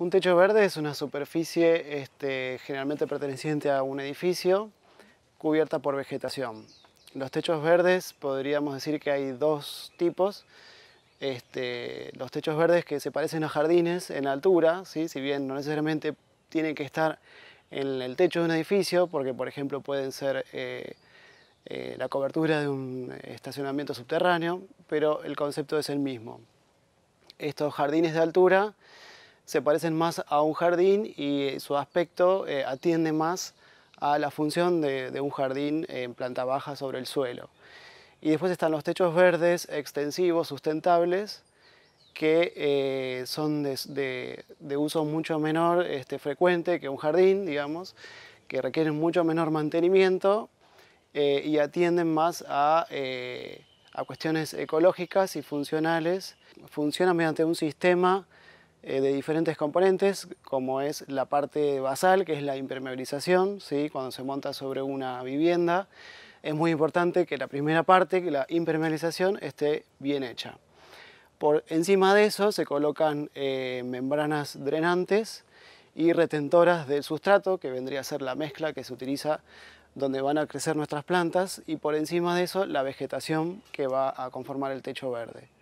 Un techo verde es una superficie este, generalmente perteneciente a un edificio cubierta por vegetación. Los techos verdes podríamos decir que hay dos tipos. Este, los techos verdes que se parecen a jardines en altura, ¿sí? si bien no necesariamente tienen que estar en el techo de un edificio, porque por ejemplo pueden ser eh, eh, la cobertura de un estacionamiento subterráneo, pero el concepto es el mismo. Estos jardines de altura se parecen más a un jardín y eh, su aspecto eh, atiende más a la función de, un jardín en planta baja sobre el suelo. Y después están los techos verdes, extensivos, sustentables, que eh, son de, uso mucho menor este, frecuente que un jardín, digamos, que requieren mucho menor mantenimiento y atienden más a, cuestiones ecológicas y funcionales. Funcionan mediante un sistema eh, de diferentes componentes, como es la parte basal, que es la impermeabilización, cuando se monta sobre una vivienda. Es muy importante que la primera parte, que la impermeabilización, esté bien hecha. Por encima de eso se colocan eh, membranas drenantes y retentoras del sustrato, que vendría a ser la mezcla que se utiliza donde van a crecer nuestras plantas y por encima de eso la vegetación que va a conformar el techo verde.